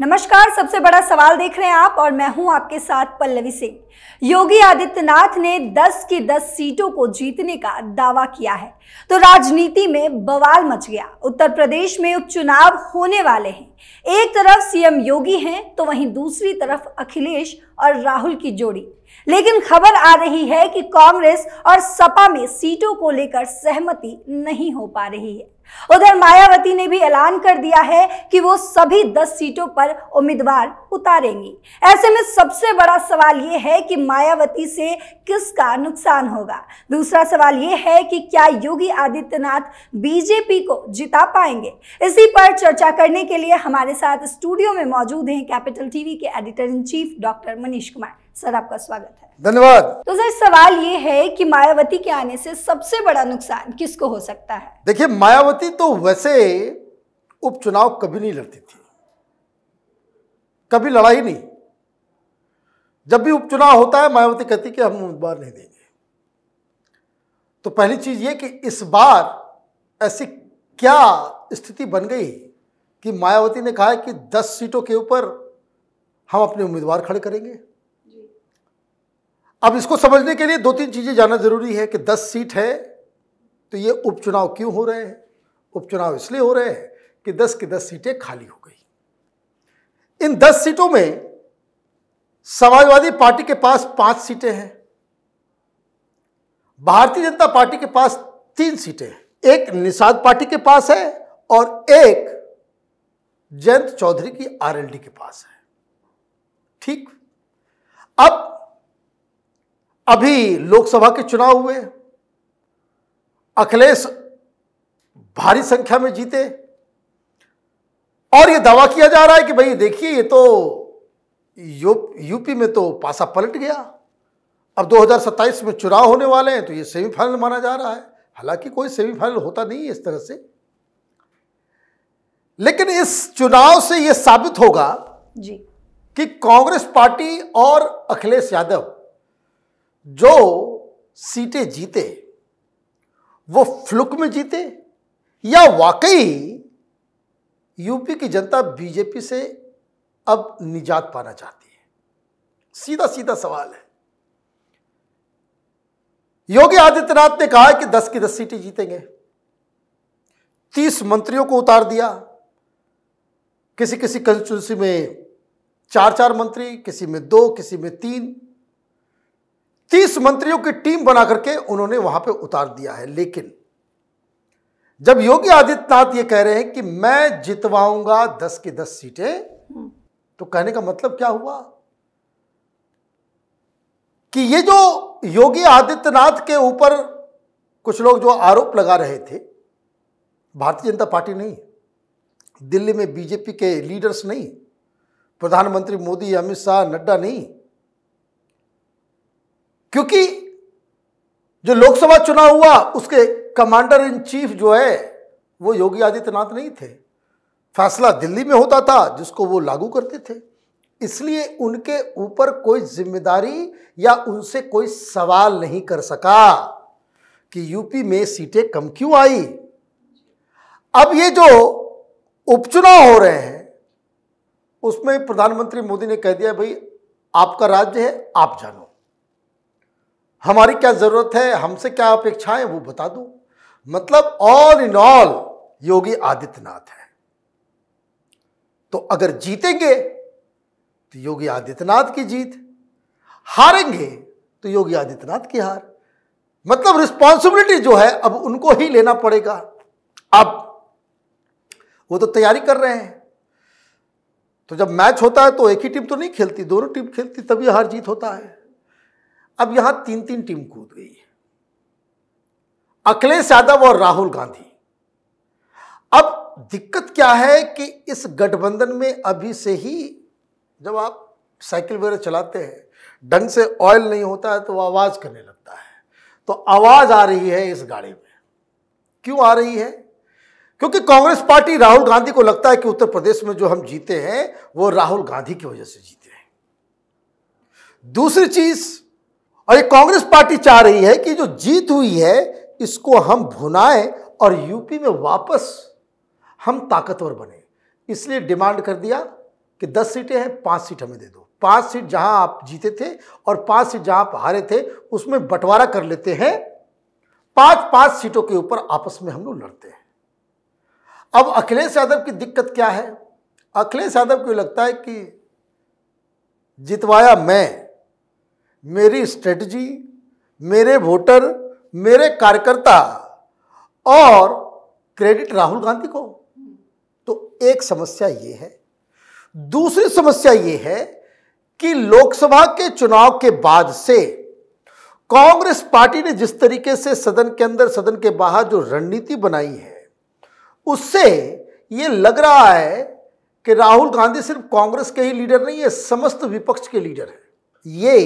नमस्कार सबसे बड़ा सवाल देख रहे हैं आप और मैं हूं आपके साथ पल्लवी सिंह योगी आदित्यनाथ ने 10 की 10 सीटों को जीतने का दावा किया है तो राजनीति में बवाल मच गया उत्तर प्रदेश में उपचुनाव होने वाले हैं एक तरफ सीएम योगी हैं तो वहीं दूसरी तरफ अखिलेश और राहुल की जोड़ी लेकिन खबर आ रही है कि कांग्रेस और सपा में सीटों को लेकर सहमति नहीं हो पा रही है उधर मायावती ने भी ऐलान कर दिया है कि वो सभी दस सीटों पर उम्मीदवार उतारेंगी ऐसे में सबसे बड़ा सवाल ये है कि मायावती से किसका नुकसान होगा दूसरा सवाल ये है कि क्या योगी आदित्यनाथ बीजेपी को जिता पाएंगे इसी पर चर्चा करने के लिए हमारे साथ स्टूडियो में मौजूद हैं कैपिटल टीवी के editor in chief doctor Manish Kumar sir आपका स्वागत है धन्यवाद तो सर सवाल ये है कि मायावती के आने से सबसे बड़ा नुकसान किसको हो सकता है देखिए मायावती तो वैसे उपचुनाव कभी नहीं लड़ती थी कभी लड़ाई नहीं जब भी उपचुनाव होता है मायावती कहती कि हम उम्मीदवार नहीं देंगे तो पहली चीज ये कि इस बार ऐसी क्या स्थिति बन गई कि मायावती ने कहा कि 10 सीटों के ऊपर हम अपने उम्मीदवार खड़े करेंगे अब इसको समझने के लिए दो तीन चीज़ें जानना ज़रूरी है कि दस सीट है तो ये उपचुनाव क्यों हो रहे हैं उपचुनाव इसलिए हो रहे हैं कि दस की दस सीटें खाली हो गई इन दस सीटों में समाजवादी पार्टी के पास पांच सीटें हैं भारतीय जनता पार्टी के पास तीन सीटें हैं एक निषाद पार्टी के पास है और एक जयंत चौधरी की आरएलडी के पास है ठीक अब अभी लोकसभा के चुनाव हुए अखिलेश भारी संख्या में जीते और ये दावा किया जा रहा है कि भाई देखिए ये तो यूपी में तो पासा पलट गया अब 2027 में चुनाव होने वाले हैं तो ये सेमीफाइनल माना जा रहा है हालांकि कोई सेमीफाइनल होता नहीं है इस तरह से लेकिन इस चुनाव से यह साबित होगा जी कि कांग्रेस पार्टी और अखिलेश यादव जो सीटें जीते वो फ्लुक में जीते या वाकई यूपी की जनता बीजेपी से अब निजात पाना चाहती है सीधा सीधा सवाल है योगी आदित्यनाथ ने कहा कि 10 की 10 सीटें जीतेंगे 30 मंत्रियों को उतार दिया किसी किसी कंस्टिट्यूंसी में चार चार मंत्री किसी में दो किसी में तीन तीस मंत्रियों की टीम बना करके उन्होंने वहां पे उतार दिया है लेकिन जब योगी आदित्यनाथ ये कह रहे हैं कि मैं जितवाऊंगा दस की दस सीटें तो कहने का मतलब क्या हुआ कि ये जो योगी आदित्यनाथ के ऊपर कुछ लोग जो आरोप लगा रहे थे भारतीय जनता पार्टी नहीं दिल्ली में बीजेपी के लीडर्स नहीं प्रधानमंत्री मोदी अमित शाह नड्डा नहीं क्योंकि जो लोकसभा चुनाव हुआ उसके कमांडर इन चीफ जो है वो योगी आदित्यनाथ नहीं थे फैसला दिल्ली में होता था जिसको वो लागू करते थे इसलिए उनके ऊपर कोई जिम्मेदारी या उनसे कोई सवाल नहीं कर सका कि यूपी में सीटें कम क्यों आई अब ये जो उपचुनाव हो रहे हैं उसमें प्रधानमंत्री मोदी ने कह दिया भाई आपका राज्य है आप जानो हमारी क्या ज़रूरत है हमसे क्या अपेक्षाएं वो बता दो मतलब all in all Yogi Adityanath है तो अगर जीतेंगे तो योगी आदित्यनाथ की जीत हारेंगे तो योगी आदित्यनाथ की हार मतलब रिस्पॉन्सिबिलिटी जो है अब उनको ही लेना पड़ेगा अब वो तो तैयारी कर रहे हैं तो जब मैच होता है तो एक ही टीम तो नहीं खेलती दोनों टीम खेलती तभी हार जीत होता है अब यहां तीन तीन टीम कूद गई है अखिलेश यादव और राहुल गांधी अब दिक्कत क्या है कि इस गठबंधन में अभी से ही जब आप साइकिल वगैरह चलाते हैं ढंग से ऑयल नहीं होता है तो आवाज़ करने लगता है तो आवाज़ आ रही है इस गाड़ी में क्यों आ रही है क्योंकि कांग्रेस पार्टी राहुल गांधी को लगता है कि उत्तर प्रदेश में जो हम जीते हैं वो राहुल गांधी की वजह से जीते हैं दूसरी चीज़ और ये कांग्रेस पार्टी चाह रही है कि जो जीत हुई है इसको हम भुनाएं और यूपी में वापस हम ताकतवर बने इसलिए डिमांड कर दिया कि दस सीटें हैं पाँच सीट हमें दे दो पाँच सीट जहाँ आप जीते थे और पाँच सीट जहाँ आप हारे थे उसमें बंटवारा कर लेते हैं पाँच पाँच सीटों के ऊपर आपस में हम लोग लड़ते हैं अब अखिलेश यादव की दिक्कत क्या है अखिलेश यादव को लगता है कि जितवाया मैं मेरी स्ट्रेटजी मेरे वोटर मेरे कार्यकर्ता और क्रेडिट राहुल गांधी को तो एक समस्या ये है दूसरी समस्या ये है कि लोकसभा के चुनाव के बाद से कांग्रेस पार्टी ने जिस तरीके से सदन के अंदर सदन के बाहर जो रणनीति बनाई है उससे ये लग रहा है कि राहुल गांधी सिर्फ कांग्रेस के ही लीडर नहीं है समस्त विपक्ष के लीडर हैं ये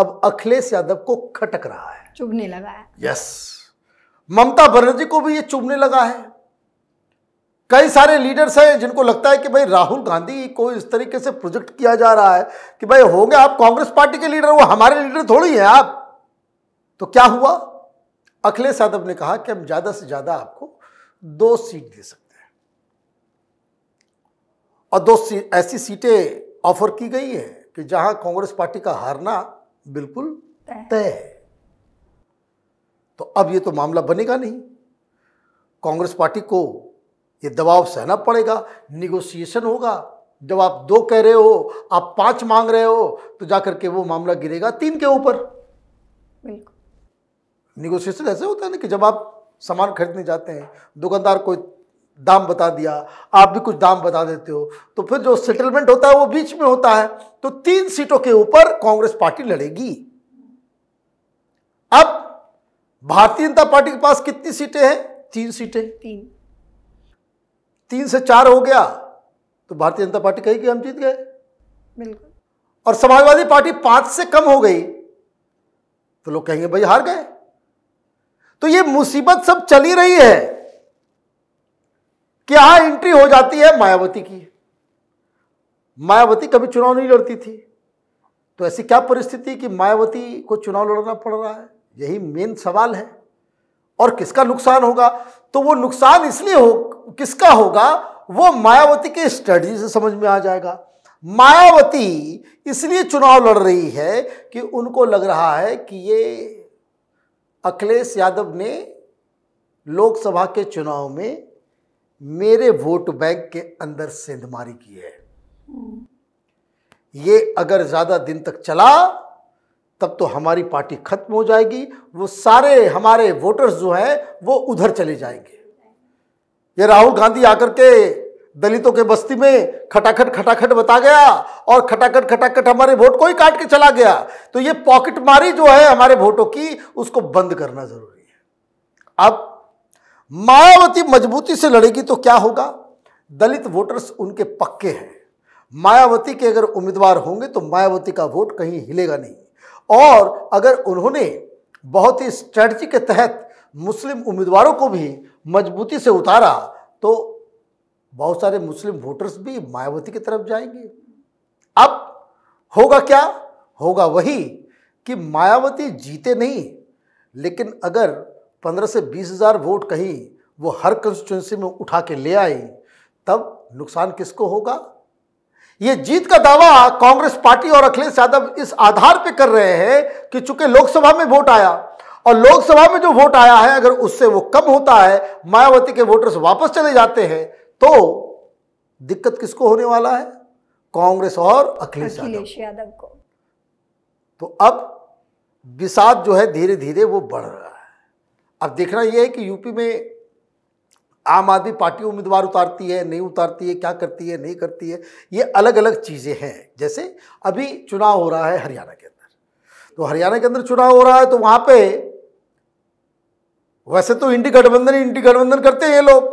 अब अखिलेश यादव को खटक रहा है चुभने लगा है यस ममता बनर्जी को भी ये चुभने लगा है कई सारे लीडर्स हैं जिनको लगता है कि भाई राहुल गांधी को इस तरीके से प्रोजेक्ट किया जा रहा है कि भाई हो गया आप कांग्रेस पार्टी के लीडर वो हमारे लीडर थोड़ी हैं आप तो क्या हुआ अखिलेश यादव ने कहा कि हम ज़्यादा से ज़्यादा आपको दो सीट दे सकते हैं और दो सी, ऐसी सीटें ऑफर की गई है कि जहां कांग्रेस पार्टी का हारना बिल्कुल तय है तो अब ये तो मामला बनेगा नहीं कांग्रेस पार्टी को ये दबाव सहना पड़ेगा निगोसिएशन होगा जब आप दो कह रहे हो आप पांच मांग रहे हो तो जाकर के वो मामला गिरेगा तीन के ऊपर बिल्कुल निगोशिएशन ऐसे होता है ना कि जब आप सामान खरीदने जाते हैं दुकानदार कोई दाम बता दिया आप भी कुछ दाम बता देते हो तो फिर जो सेटलमेंट होता है वो बीच में होता है तो तीन सीटों के ऊपर कांग्रेस पार्टी लड़ेगी अब भारतीय जनता पार्टी के पास कितनी सीटें हैं तीन सीटें तीन तीन से चार हो गया तो भारतीय जनता पार्टी कहेगी हम जीत गए बिल्कुल और समाजवादी पार्टी पांच से कम हो गई तो लोग कहेंगे भाई हार गए तो ये मुसीबत सब चली रही है कि यहां एंट्री हो जाती है मायावती की मायावती कभी चुनाव नहीं लड़ती थी तो ऐसी क्या परिस्थिति कि मायावती को चुनाव लड़ना पड़ रहा है यही मेन सवाल है और किसका नुकसान होगा तो वो नुकसान इसलिए हो किसका होगा वो मायावती के स्ट्रेटजी से समझ में आ जाएगा मायावती इसलिए चुनाव लड़ रही है कि उनको लग रहा है कि ये अखिलेश यादव ने लोकसभा के चुनाव में मेरे वोट बैंक के अंदर सेंधमारी की है ये अगर ज़्यादा दिन तक चला तब तो हमारी पार्टी खत्म हो जाएगी वो सारे हमारे वोटर्स जो हैं वो उधर चले जाएंगे ये राहुल गांधी आकर के दलितों के बस्ती में खटाखट खटाखट बता गया और खटाखट खटाखट हमारे वोट को ही काट के चला गया तो ये पॉकेट मारी जो है हमारे वोटों की उसको बंद करना ज़रूरी है अब मायावती मजबूती से लड़ेगी तो क्या होगा दलित वोटर्स उनके पक्के हैं मायावती के अगर उम्मीदवार होंगे तो मायावती का वोट कहीं हिलेगा नहीं और अगर उन्होंने बहुत ही स्ट्रैटी के तहत मुस्लिम उम्मीदवारों को भी मजबूती से उतारा तो बहुत सारे मुस्लिम वोटर्स भी मायावती की तरफ जाएंगे अब होगा क्या होगा वही कि मायावती जीते नहीं लेकिन अगर पंद्रह से बीस हज़ार वोट कहीं वो हर कंस्टिट्यूंसी में उठा के ले आई तब नुकसान किसको होगा ये जीत का दावा कांग्रेस पार्टी और अखिलेश यादव इस आधार पे कर रहे हैं कि चूंकि लोकसभा में वोट आया और लोकसभा में जो वोट आया है अगर उससे वो कम होता है मायावती के वोटर्स वापस चले जाते हैं तो दिक्कत किसको होने वाला है कांग्रेस और अखिलेश यादव को तो अब विषाद जो है धीरे धीरे वो बढ़ रहा है अब देखना यह है कि यूपी में आम आदमी पार्टी उम्मीदवार उतारती है नहीं उतारती है क्या करती है नहीं करती है ये अलग अलग चीज़ें हैं जैसे अभी चुनाव हो रहा है हरियाणा के अंदर तो हरियाणा के अंदर चुनाव हो रहा है तो वहाँ पे वैसे तो इंडी गठबंधन इंडी गठबंधन करते हैं ये लोग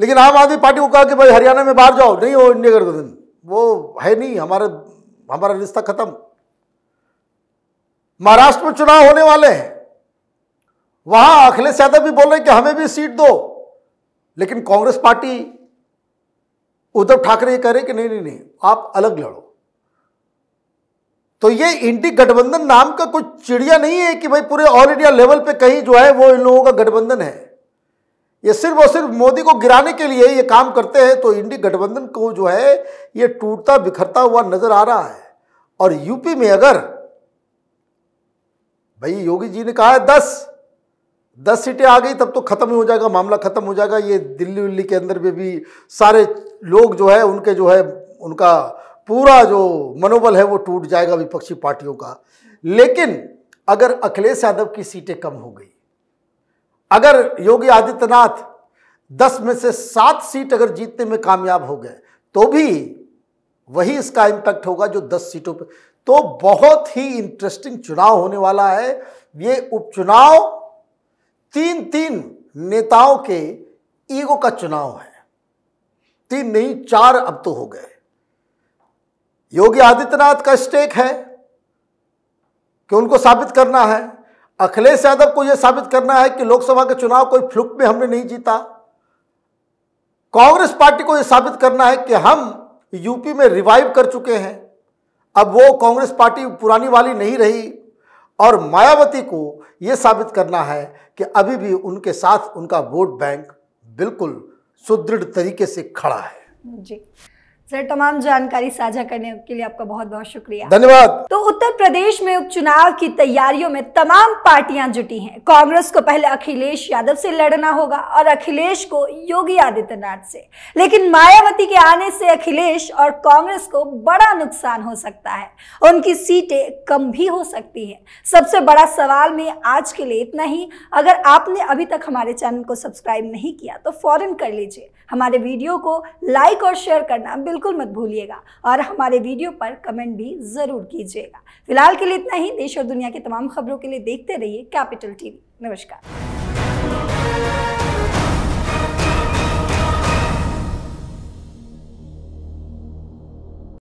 लेकिन आम आदमी पार्टी को कहा कि भाई हरियाणा में बाहर जाओ नहीं हो इंडिया गठबंधन वो है नहीं हमारा हमारा रिश्ता खत्म महाराष्ट्र में चुनाव होने वाले हैं वहां अखिलेश यादव भी बोल रहे कि हमें भी सीट दो लेकिन कांग्रेस पार्टी उद्धव ठाकरे ये कह रहे कि नहीं नहीं नहीं आप अलग लड़ो तो ये इंडी गठबंधन नाम का कोई चिड़िया नहीं है कि भाई पूरे ऑल इंडिया लेवल पे कहीं जो है वो इन लोगों का गठबंधन है ये सिर्फ और सिर्फ मोदी को गिराने के लिए ये काम करते हैं तो इंडी गठबंधन को जो है ये टूटता बिखरता हुआ नजर आ रहा है और यूपी में अगर भाई योगी जी ने कहा है दस दस सीटें आ गई तब तो खत्म ही हो जाएगा मामला खत्म हो जाएगा ये दिल्ली उल्ली के अंदर में भी सारे लोग जो है उनके जो है उनका पूरा जो मनोबल है वो टूट जाएगा विपक्षी पार्टियों का लेकिन अगर अखिलेश यादव की सीटें कम हो गई अगर योगी आदित्यनाथ दस में से सात सीट अगर जीतने में कामयाब हो गए तो भी वही इसका इम्पैक्ट होगा जो दस सीटों पर तो बहुत ही इंटरेस्टिंग चुनाव होने वाला है ये उपचुनाव तीन तीन नेताओं के ईगो का चुनाव है तीन नहीं चार अब तो हो गए योगी आदित्यनाथ का स्टेक है कि उनको साबित करना है अखिलेश यादव को यह साबित करना है कि लोकसभा के चुनाव कोई फ्लुक में हमने नहीं जीता कांग्रेस पार्टी को यह साबित करना है कि हम यूपी में रिवाइव कर चुके हैं अब वो कांग्रेस पार्टी पुरानी वाली नहीं रही और मायावती को ये साबित करना है कि अभी भी उनके साथ उनका वोट बैंक बिल्कुल सुदृढ़ तरीके से खड़ा है जी सर तमाम जानकारी साझा करने के लिए आपका बहुत बहुत शुक्रिया धन्यवाद तो उत्तर प्रदेश में उपचुनाव की तैयारियों में तमाम पार्टियां जुटी हैं कांग्रेस को पहले अखिलेश यादव से लड़ना होगा और अखिलेश को योगी आदित्यनाथ से लेकिन मायावती के आने से अखिलेश और कांग्रेस को बड़ा नुकसान हो सकता है उनकी सीटें कम भी हो सकती है सबसे बड़ा सवाल में आज के लिए इतना ही अगर आपने अभी तक हमारे चैनल को सब्सक्राइब नहीं किया तो फॉरन कर लीजिए हमारे वीडियो को लाइक और शेयर करना बिल्कुल बिल्कुल मत भूलिएगा और हमारे वीडियो पर कमेंट भी ज़रूर कीजिएगा फिलहाल के लिए इतना ही देश और दुनिया की तमाम खबरों के लिए देखते रहिए कैपिटल टीवी नमस्कार